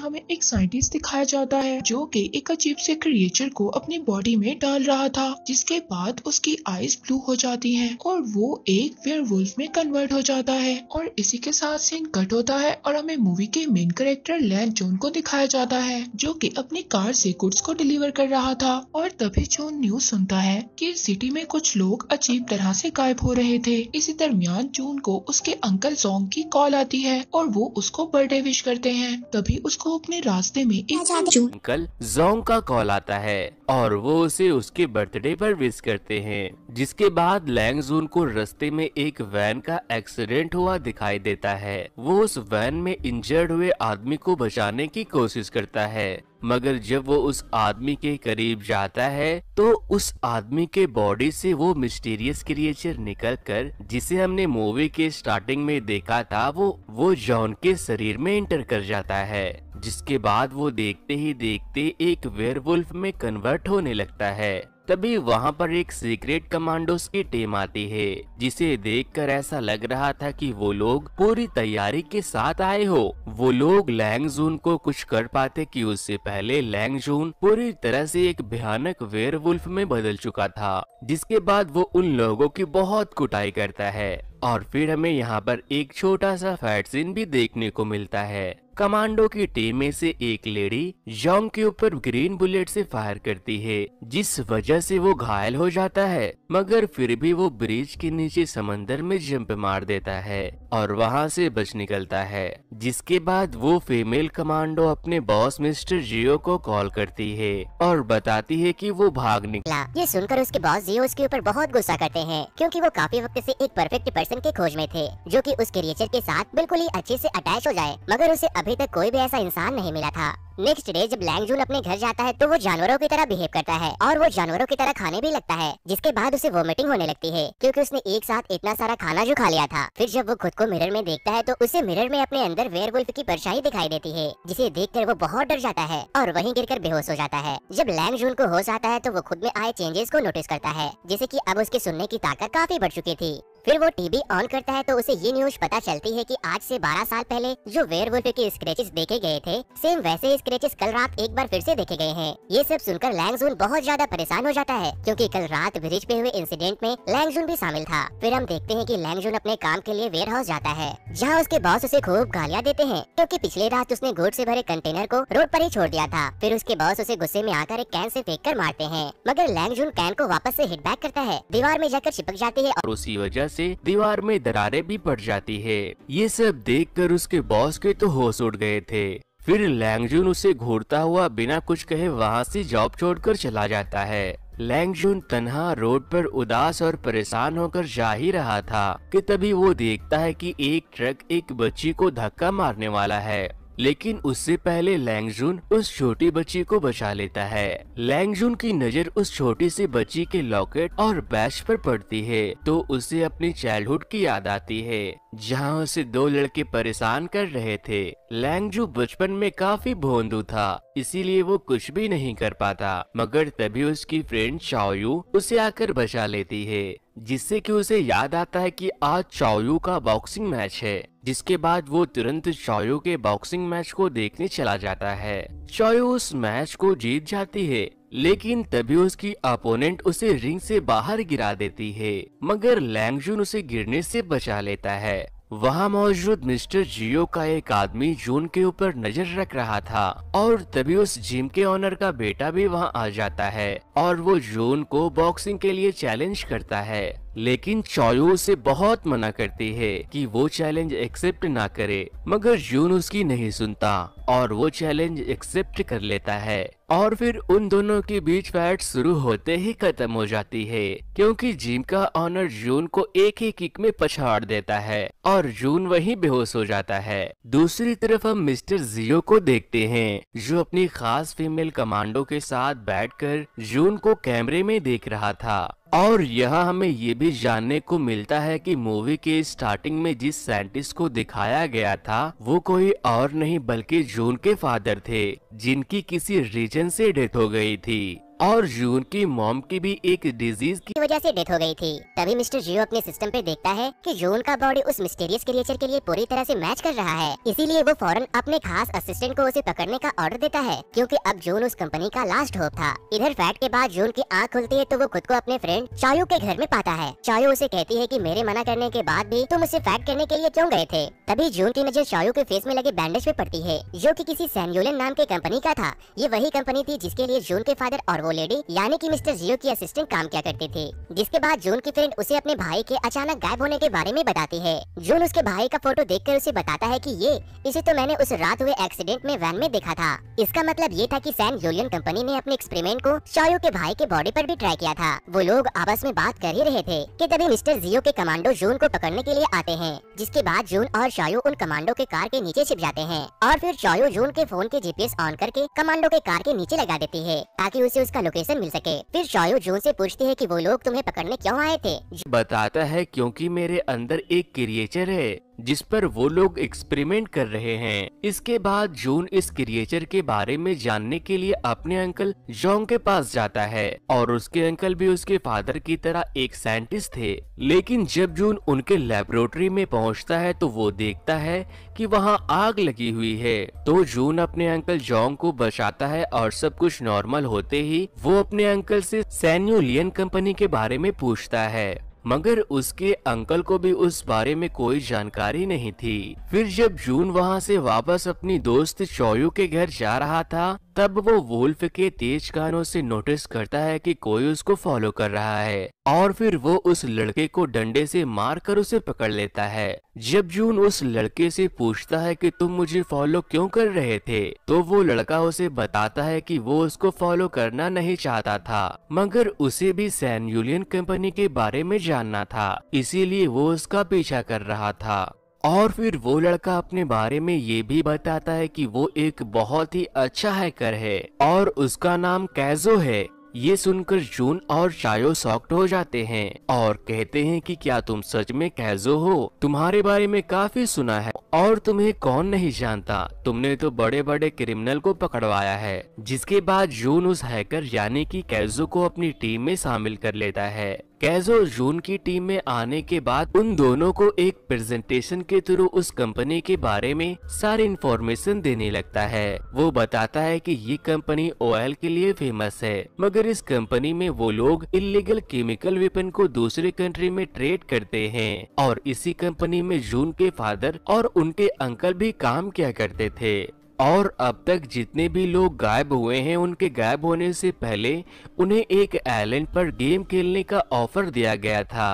हमें एक साइंटिस्ट दिखाया जाता है जो कि एक अजीब से क्रिएचर को अपनी बॉडी में डाल रहा था जिसके बाद उसकी आईज ब्लू हो जाती हैं और वो एक वेयर में कन्वर्ट हो जाता है और इसी के साथ सीन कट होता है और हमें मूवी के मेन करेक्टर लैन जोन को दिखाया जाता है जो की अपनी कार ऐसी गुड्स को डिलीवर कर रहा था और तभी जोन न्यूज सुनता है की सिटी में कुछ लोग अजीब तरह ऐसी गायब हो रहे थे इसी दरमियान जून को उसके अंकल जोंग की कॉल आती है और वो उसको बर्थडे विश करते हैं तभी उसको को अपने रास्ते में एक अंकल जोंग का कॉल आता है और वो उसे उसके बर्थडे पर विश करते हैं जिसके बाद लैंग जून को रस्ते में एक वैन का एक्सीडेंट हुआ दिखाई देता है वो उस वैन में इंजर्ड हुए आदमी को बचाने की कोशिश करता है मगर जब वो उस आदमी के करीब जाता है तो उस आदमी के बॉडी से वो मिस्टीरियस क्रिएचर निकल कर जिसे हमने मूवी के स्टार्टिंग में देखा था वो वो जॉन के शरीर में एंटर कर जाता है जिसके बाद वो देखते ही देखते एक वेयरवुल्फ में कन्वर्ट होने लगता है तभी वहाँ पर एक सीक्रेट कमांडो की टीम आती है जिसे देखकर ऐसा लग रहा था कि वो लोग पूरी तैयारी के साथ आए हो वो लोग लैंग जून को कुछ कर पाते कि उससे पहले लैंग जून पूरी तरह से एक भयानक वेयर में बदल चुका था जिसके बाद वो उन लोगों की बहुत कुटाई करता है और फिर हमें यहाँ पर एक छोटा सा फैट सीन भी देखने को मिलता है कमांडो की टीम में से एक लेडी जोंग के ऊपर ग्रीन बुलेट से फायर करती है जिस वजह से वो घायल हो जाता है मगर फिर भी वो ब्रिज के नीचे समंदर में जंप मार देता है और वहाँ से बच निकलता है जिसके बाद वो फीमेल कमांडो अपने बॉस मिस्टर जियो को कॉल करती है और बताती है कि वो भाग निकला ये सुनकर उसके बॉस जियो उसके ऊपर बहुत गुस्सा करते हैं क्योंकि वो काफी वक्त से एक परफेक्ट पर्सन पर्सन की खोज में थे जो कि उस क्रिएचर के साथ बिल्कुल ही अच्छे से अटैच हो जाए मगर उसे अभी तक कोई भी ऐसा इंसान नहीं मिला था नेक्स्ट डे जब लैंग जून अपने घर जाता है तो वो जानवरों की तरह बिहेव करता है और वो जानवरों की तरह खाने भी लगता है जिसके बाद उसे वोमिटिंग होने लगती है क्योंकि उसने एक साथ इतना सारा खाना जो खा लिया था फिर जब वो खुद को मिरर में देखता है तो उसे मिरर में अपने अंदर वेयर की परछाई दिखाई देती है जिसे कर वो बहुत डर जाता है और गिर कर बेहोश हो जाता है जब लैंग जून को होश आता है तो वो खुद में आए चेंजेस को नोटिस करता है जैसे की अब उसके सुनने की ताकत काफी बढ़ चुकी थी फिर वो टीवी ऑन करता है तो उसे ये न्यूज पता चलती है कि आज से 12 साल पहले जो वेयरवुल्फ के स्क्रेचेस देखे गए थे सेम वैसे स्क्रेचेस कल रात एक बार फिर से देखे गए हैं ये सब सुनकर लैंगजून बहुत ज्यादा परेशान हो जाता है क्योंकि कल रात ब्रिज पे हुए इंसिडेंट में लैंगजून भी शामिल था फिर हम देखते हैं की लैंगजून अपने काम के लिए वेयर हाउस जाता है जहाँ उसके बॉस उसे खूब गालियाँ देते हैं क्यूँकी पिछले रात उसने गुड ऐसी भरे कंटेनर को रोड आरोप ही छोड़ दिया था फिर उसके बॉस उसे गुस्से में आकर एक कैन ऐसी फेंक कर मारते हैं मगर लैंगजून कैन को वापस ऐसी हिट बैक करता है दीवार में जाकर चिपक जाती है से दीवार में दरारें भी पड़ जाती है ये सब देखकर उसके बॉस के तो होश उड़ गए थे फिर लैंगजून उसे घूरता हुआ बिना कुछ कहे वहाँ से जॉब छोड़कर चला जाता है लैंगजून तनहा रोड पर उदास और परेशान होकर जा ही रहा था कि तभी वो देखता है कि एक ट्रक एक बच्ची को धक्का मारने वाला है लेकिन उससे पहले लैंगजुन उस छोटी बच्ची को बचा लेता है लैंगजुन की नजर उस छोटी सी बच्ची के लॉकेट और बैच पर पड़ती है तो उसे अपनी चाइल्डहुड की याद आती है जहाँ उसे दो लड़के परेशान कर रहे थे लैंगजू बचपन में काफी भोंदू था इसीलिए वो कुछ भी नहीं कर पाता मगर तभी उसकी फ्रेंड चाओयू उसे आकर बचा लेती है जिससे कि उसे याद आता है कि आज चाओयू का बॉक्सिंग मैच है जिसके बाद वो तुरंत चाओयू के बॉक्सिंग मैच को देखने चला जाता है चाओयू उस मैच को जीत जाती है लेकिन तभी उसकी अपोनेंट उसे रिंग से बाहर गिरा देती है मगर लैंगजून उसे गिरने से बचा लेता है वहाँ मौजूद मिस्टर जियो का एक आदमी जून के ऊपर नजर रख रहा था और तभी उस जिम के ओनर का बेटा भी वहाँ आ जाता है और वो जून को बॉक्सिंग के लिए चैलेंज करता है लेकिन चौयो उसे बहुत मना करती है कि वो चैलेंज एक्सेप्ट ना करे मगर जून उसकी नहीं सुनता और वो चैलेंज एक्सेप्ट कर लेता है और फिर उन दोनों के बीच फैट शुरू होते ही खत्म हो जाती है क्योंकि जिम का ऑनर जून को एक ही किक में पछाड़ देता है और जून वहीं बेहोश हो जाता है दूसरी तरफ हम मिस्टर जियो को देखते हैं जो अपनी खास फीमेल कमांडो के साथ बैठकर जून को कैमरे में देख रहा था और यहाँ हमें ये भी जानने को मिलता है कि मूवी के स्टार्टिंग में जिस साइंटिस्ट को दिखाया गया था वो कोई और नहीं बल्कि जून के फादर थे जिनकी किसी रीजन से डेथ हो गई थी और जून की मॉम की भी एक डिजीज की वजह से डेथ हो गई थी तभी मिस्टर जियो अपने सिस्टम पे देखता है कि जून का बॉडी उस मिस्टीरियस क्रिएचर के लिए पूरी तरह से मैच कर रहा है इसीलिए वो फौरन अपने खास असिस्टेंट को उसे पकड़ने का ऑर्डर देता है क्योंकि अब जून उस कंपनी का लास्ट होप था इधर फैट के बाद जून की आँख खुलती है तो वो खुद को अपने फ्रेंड चायू के घर में पाता है चायू उसे कहती है की मेरे मना करने के बाद भी तुम उसे फैट करने के लिए क्यों गए थे तभी जून की नजर चायू के फेस में लगे बैंडेज पे पड़ती है जो की किसी सैन्यूलन नाम के कंपनी का था ये वही कंपनी थी जिसके लिए जून के फादर और लेडी यानी कि मिस्टर जियो की असिस्टेंट काम किया करती थी जिसके बाद जून की फ्रेंड उसे अपने भाई के अचानक गायब होने के बारे में बताती है जून उसके भाई का फोटो देखकर उसे बताता है कि ये इसे तो मैंने उस रात हुए एक्सीडेंट में वैन में देखा था इसका मतलब ये था की सैन यूलियन कंपनी ने अपने एक्सपेरिमेंट को शायु के भाई के बॉडी आरोप भी ट्राई किया था वो लोग आपस में बात कर ही रहे थे की तभी मिस्टर जियो के कमांडो जून को पकड़ने के लिए आते हैं जिसके बाद जून और शायु उन कमांडो के कार के नीचे छिप जाते हैं और फिर शायु जून के फोन के जीपीएस ऑन करके कमांडो के कार के नीचे लगा देती है ताकि उसे उसका का लोकेशन मिल सके फिर शोयो जून से पूछती है कि वो लोग तुम्हें पकड़ने क्यों आए थे बताता है क्योंकि मेरे अंदर एक क्रिएचर है जिस पर वो लोग एक्सपेरिमेंट कर रहे हैं इसके बाद जून इस क्रिएचर के बारे में जानने के लिए अपने अंकल जोंग के पास जाता है और उसके अंकल भी उसके फादर की तरह एक साइंटिस्ट थे लेकिन जब जून उनके लेबोरेटरी में पहुंचता है तो वो देखता है कि वहाँ आग लगी हुई है तो जून अपने अंकल जोंग को बचाता है और सब कुछ नॉर्मल होते ही वो अपने अंकल से सैन्यूलियन कंपनी के बारे में पूछता है मगर उसके अंकल को भी उस बारे में कोई जानकारी नहीं थी फिर जब जून वहाँ से वापस अपनी दोस्त चौयू के घर जा रहा था तब वो वुल्फ के तेज कानों से नोटिस करता है कि कोई उसको फॉलो कर रहा है और फिर वो उस लड़के को डंडे से मार कर उसे पकड़ लेता है जब जून उस लड़के से पूछता है कि तुम मुझे फॉलो क्यों कर रहे थे तो वो लड़का उसे बताता है कि वो उसको फॉलो करना नहीं चाहता था मगर उसे भी सैन यूलियन कंपनी के बारे में जानना था इसीलिए वो उसका पीछा कर रहा था और फिर वो लड़का अपने बारे में ये भी बताता है कि वो एक बहुत ही अच्छा हैकर है और उसका नाम कैजो है ये सुनकर जून और चायो सॉक्ट हो जाते हैं और कहते हैं कि क्या तुम सच में कैजो हो तुम्हारे बारे में काफी सुना है और तुम्हें कौन नहीं जानता तुमने तो बड़े बड़े क्रिमिनल को पकड़वाया है जिसके बाद जून उस हैकर यानी कि कैजो को अपनी टीम में शामिल कर लेता है कैजो जून की टीम में आने के बाद उन दोनों को एक प्रेजेंटेशन के थ्रू उस कंपनी के बारे में सारी इंफॉर्मेशन देने लगता है वो बताता है कि ये कंपनी ऑयल के लिए फेमस है मगर इस कंपनी में वो लोग इलीगल केमिकल वेपन को दूसरे कंट्री में ट्रेड करते हैं और इसी कंपनी में जून के फादर और उनके अंकल भी काम किया करते थे और अब तक जितने भी लोग गायब हुए हैं उनके गायब होने से पहले उन्हें एक आइलैंड पर गेम खेलने का ऑफर दिया गया था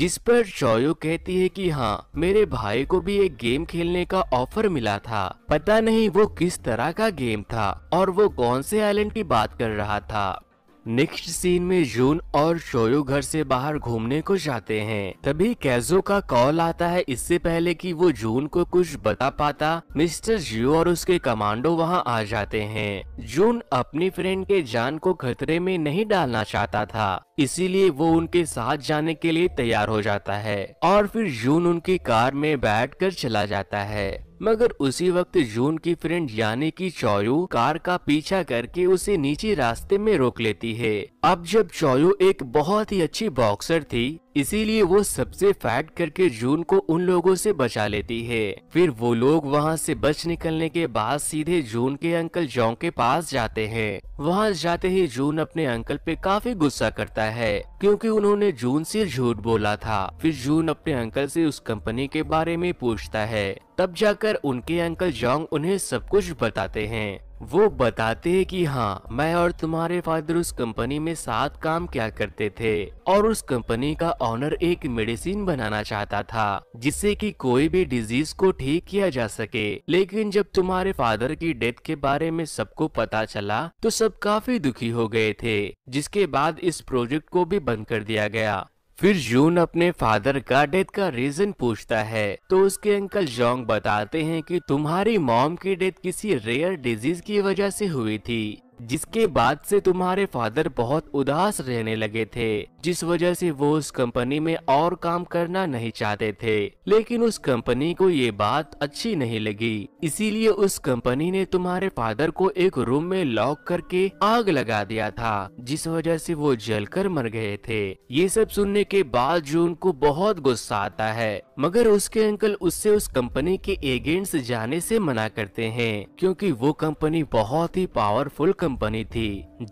जिस पर चौयो कहती है कि हाँ मेरे भाई को भी एक गेम खेलने का ऑफर मिला था पता नहीं वो किस तरह का गेम था और वो कौन से आइलैंड की बात कर रहा था नेक्स्ट सीन में जून और शोयो घर से बाहर घूमने को जाते हैं तभी कैजो का कॉल आता है इससे पहले कि वो जून को कुछ बता पाता मिस्टर जियो और उसके कमांडो वहां आ जाते हैं जून अपनी फ्रेंड के जान को खतरे में नहीं डालना चाहता था इसीलिए वो उनके साथ जाने के लिए तैयार हो जाता है और फिर जून उनकी कार में बैठ कर चला जाता है मगर उसी वक्त जून की फ्रेंड यानी कि चौयू कार का पीछा करके उसे नीचे रास्ते में रोक लेती है अब जब चौयू एक बहुत ही अच्छी बॉक्सर थी इसीलिए वो सबसे फैक्ट करके जून को उन लोगों से बचा लेती है फिर वो लोग वहाँ से बच निकलने के बाद सीधे जून के अंकल जोंग के पास जाते हैं वहाँ जाते ही जून अपने अंकल पे काफी गुस्सा करता है क्योंकि उन्होंने जून से झूठ बोला था फिर जून अपने अंकल से उस कंपनी के बारे में पूछता है तब जाकर उनके अंकल जोंग उन्हें सब कुछ बताते हैं वो बताते हैं कि हाँ मैं और तुम्हारे फादर उस कंपनी में साथ काम क्या करते थे और उस कंपनी का ऑनर एक मेडिसिन बनाना चाहता था जिससे कि कोई भी डिजीज को ठीक किया जा सके लेकिन जब तुम्हारे फादर की डेथ के बारे में सबको पता चला तो सब काफी दुखी हो गए थे जिसके बाद इस प्रोजेक्ट को भी बंद कर दिया गया फिर जून अपने फादर का डेथ का रीजन पूछता है तो उसके अंकल जोंग बताते हैं कि तुम्हारी मॉम की डेथ किसी रेयर डिजीज की वजह से हुई थी जिसके बाद से तुम्हारे फादर बहुत उदास रहने लगे थे जिस वजह से वो उस कंपनी में और काम करना नहीं चाहते थे लेकिन उस कंपनी को ये बात अच्छी नहीं लगी इसीलिए उस कंपनी ने तुम्हारे फादर को एक रूम में लॉक करके आग लगा दिया था जिस वजह से वो जलकर मर गए थे ये सब सुनने के बाद जो उनको बहुत गुस्सा आता है मगर उसके अंकल उससे उस कंपनी के एजेंट जाने से मना करते हैं क्योंकि वो कंपनी बहुत ही पावरफुल कंपनी कंपनी थी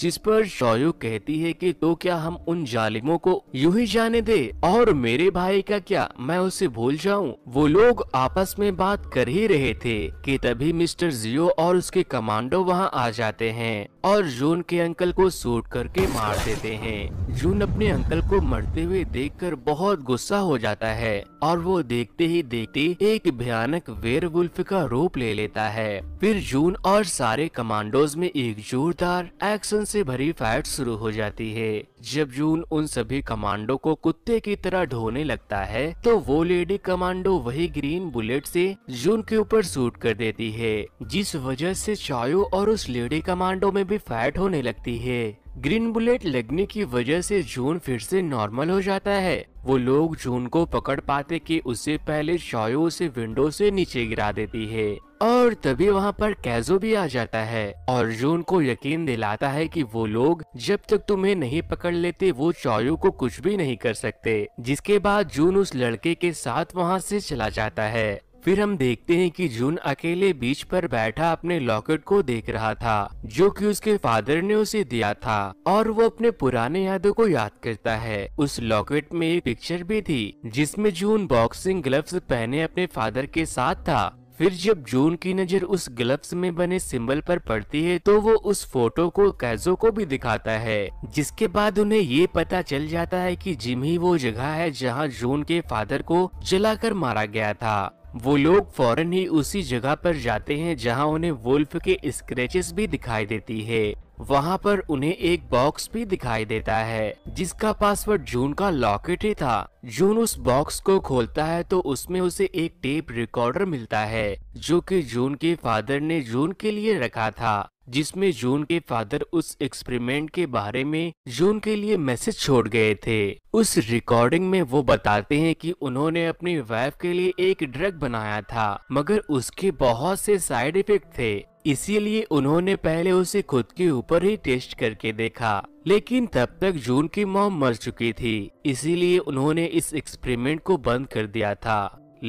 जिस पर शोयू कहती है कि तो क्या हम उन जालिमों को यूं ही जाने दे और मेरे भाई का क्या मैं उसे भूल जाऊं वो लोग आपस में बात कर ही रहे थे कि तभी मिस्टर जियो और उसके कमांडो वहां आ जाते हैं और जून के अंकल को सूट करके मार देते हैं जून अपने अंकल को मरते हुए देखकर बहुत गुस्सा हो जाता है और वो देखते ही देखते एक भयानक वेयरवुल्फ का रूप ले लेता है फिर जून और सारे कमांडोज में एक जोरदार एक्शन से भरी फाइट शुरू हो जाती है जब जून उन सभी कमांडो को कुत्ते की तरह ढोने लगता है तो वो लेडी कमांडो वही ग्रीन बुलेट से जून के ऊपर शूट कर देती है जिस वजह से चायो और उस लेडी कमांडो में भी फाइट होने लगती है ग्रीन बुलेट लगने की वजह से जून फिर से नॉर्मल हो जाता है वो लोग जून को पकड़ पाते कि उससे पहले शॉयो उसे विंडो से नीचे गिरा देती है और तभी वहाँ पर कैजो भी आ जाता है और जून को यकीन दिलाता है कि वो लोग जब तक तुम्हें नहीं पकड़ लेते वो शॉयो को कुछ भी नहीं कर सकते जिसके बाद जून उस लड़के के साथ वहाँ से चला जाता है फिर हम देखते हैं कि जून अकेले बीच पर बैठा अपने लॉकेट को देख रहा था जो कि उसके फादर ने उसे दिया था और वो अपने पुराने यादों को याद करता है उस लॉकेट में एक पिक्चर भी थी जिसमें जून बॉक्सिंग ग्लव्स पहने अपने फादर के साथ था फिर जब जून की नजर उस ग्लव्स में बने सिंबल पर पड़ती है तो वो उस फोटो को कैजो को भी दिखाता है जिसके बाद उन्हें ये पता चल जाता है कि जिम ही वो जगह है जहां जून के फादर को जलाकर मारा गया था वो लोग फौरन ही उसी जगह पर जाते हैं जहां उन्हें वुल्फ के स्क्रेचेस भी दिखाई देती है वहां पर उन्हें एक बॉक्स भी दिखाई देता है जिसका पासवर्ड जून का लॉकेट ही था जून उस बॉक्स को खोलता है तो उसमें उसे एक टेप रिकॉर्डर मिलता है जो कि जून के फादर ने जून के लिए रखा था जिसमें जून के फादर उस एक्सपेरिमेंट के बारे में जून के लिए मैसेज छोड़ गए थे उस रिकॉर्डिंग में वो बताते हैं कि उन्होंने अपनी वाइफ के लिए एक ड्रग बनाया था मगर उसके बहुत से साइड इफेक्ट थे इसीलिए उन्होंने पहले उसे खुद के ऊपर ही टेस्ट करके देखा लेकिन तब तक जून की मॉम मर चुकी थी इसीलिए उन्होंने इस एक्सपेरिमेंट को बंद कर दिया था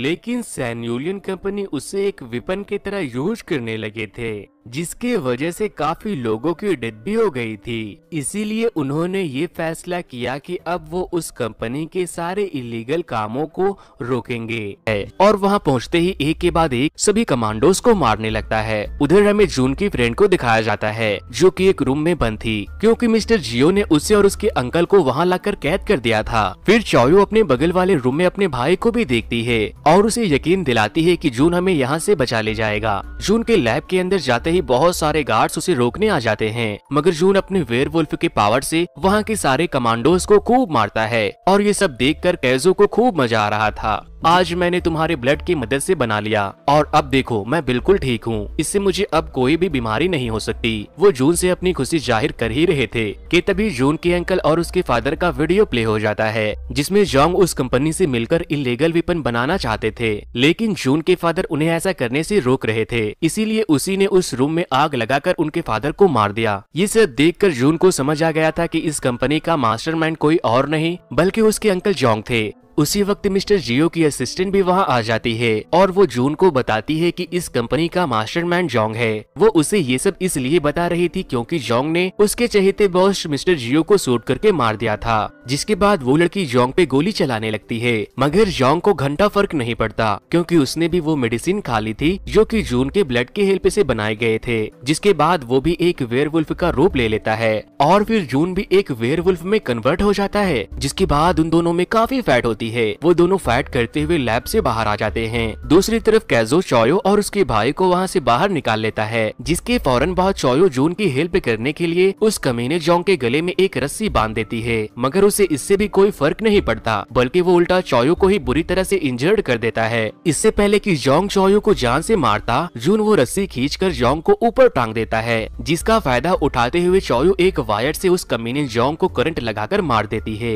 लेकिन सैन्यूलियन कंपनी उसे एक विपन की तरह यूज करने लगे थे जिसके वजह से काफी लोगों की डेथ भी हो गई थी इसीलिए उन्होंने ये फैसला किया कि अब वो उस कंपनी के सारे इलीगल कामों को रोकेंगे और वहाँ पहुँचते ही एक के बाद एक सभी कमांडोज को मारने लगता है उधर हमें जून की फ्रेंड को दिखाया जाता है जो की एक रूम में बंद थी क्यूँकी मिस्टर जियो ने उसे और उसके अंकल को वहाँ लाकर कैद कर दिया था फिर चौयो अपने बगल वाले रूम में अपने भाई को भी देखती है और उसे यकीन दिलाती है कि जून हमें यहाँ से बचा ले जाएगा जून के लैब के अंदर जाते ही बहुत सारे गार्ड्स उसे रोकने आ जाते हैं मगर जून अपने वेयर के पावर से वहाँ के सारे कमांडोज को खूब मारता है और ये सब देख कर कैजो को खूब मजा आ रहा था आज मैंने तुम्हारे ब्लड की मदद से बना लिया और अब देखो मैं बिल्कुल ठीक हूँ इससे मुझे अब कोई भी बीमारी नहीं हो सकती वो जून से अपनी खुशी जाहिर कर ही रहे थे कि तभी जून के अंकल और उसके फादर का वीडियो प्ले हो जाता है जिसमें जोंग उस कंपनी से मिलकर इलीगल वेपन बनाना चाहते थे लेकिन जून के फादर उन्हें ऐसा करने से रोक रहे थे इसीलिए उसी ने उस रूम में आग लगाकर उनके फादर को मार दिया ये सब कर जून को समझ आ गया था की इस कंपनी का माइंड कोई और नहीं बल्कि उसके अंकल जोंग थे उसी वक्त मिस्टर जियो की असिस्टेंट भी वहाँ आ जाती है और वो जून को बताती है कि इस कंपनी का मास्टरमैन जोंग है वो उसे ये सब इसलिए बता रही थी क्योंकि जोंग ने उसके चहेते बॉस मिस्टर जियो को सूट करके मार दिया था जिसके बाद वो लड़की जोंग पे गोली चलाने लगती है मगर जोंग को घंटा फर्क नहीं पड़ता क्योंकि उसने भी वो मेडिसिन खा ली थी जो कि जून के ब्लड के हेल्प से बनाए गए थे जिसके बाद वो भी एक वुल्फ का रूप ले लेता है और फिर जून भी एक वुल्फ में कन्वर्ट हो जाता है जिसके बाद उन दोनों में काफी फैट होती जाती है वो दोनों फाइट करते हुए लैब से बाहर आ जाते हैं दूसरी तरफ कैजो चोयो और उसके भाई को वहाँ से बाहर निकाल लेता है जिसके फौरन बाद चोयो जून की हेल्प करने के लिए उस कमीने जोंग के गले में एक रस्सी बांध देती है मगर उसे इससे भी कोई फर्क नहीं पड़ता बल्कि वो उल्टा चोयो को ही बुरी तरह से इंजर्ड कर देता है इससे पहले की जोंग चोयो को जान से मारता जून वो रस्सी कर जोंग को ऊपर टांग देता है जिसका फायदा उठाते हुए चोयो एक वायर से उस कमीने जोंग को करंट लगाकर मार देती है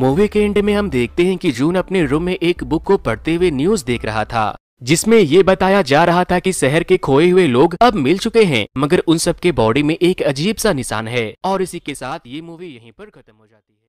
मूवी के एंड में हम देखते हैं कि जून अपने रूम में एक बुक को पढ़ते हुए न्यूज देख रहा था जिसमें ये बताया जा रहा था कि शहर के खोए हुए लोग अब मिल चुके हैं मगर उन सब के बॉडी में एक अजीब सा निशान है और इसी के साथ ये मूवी यहीं पर खत्म हो जाती है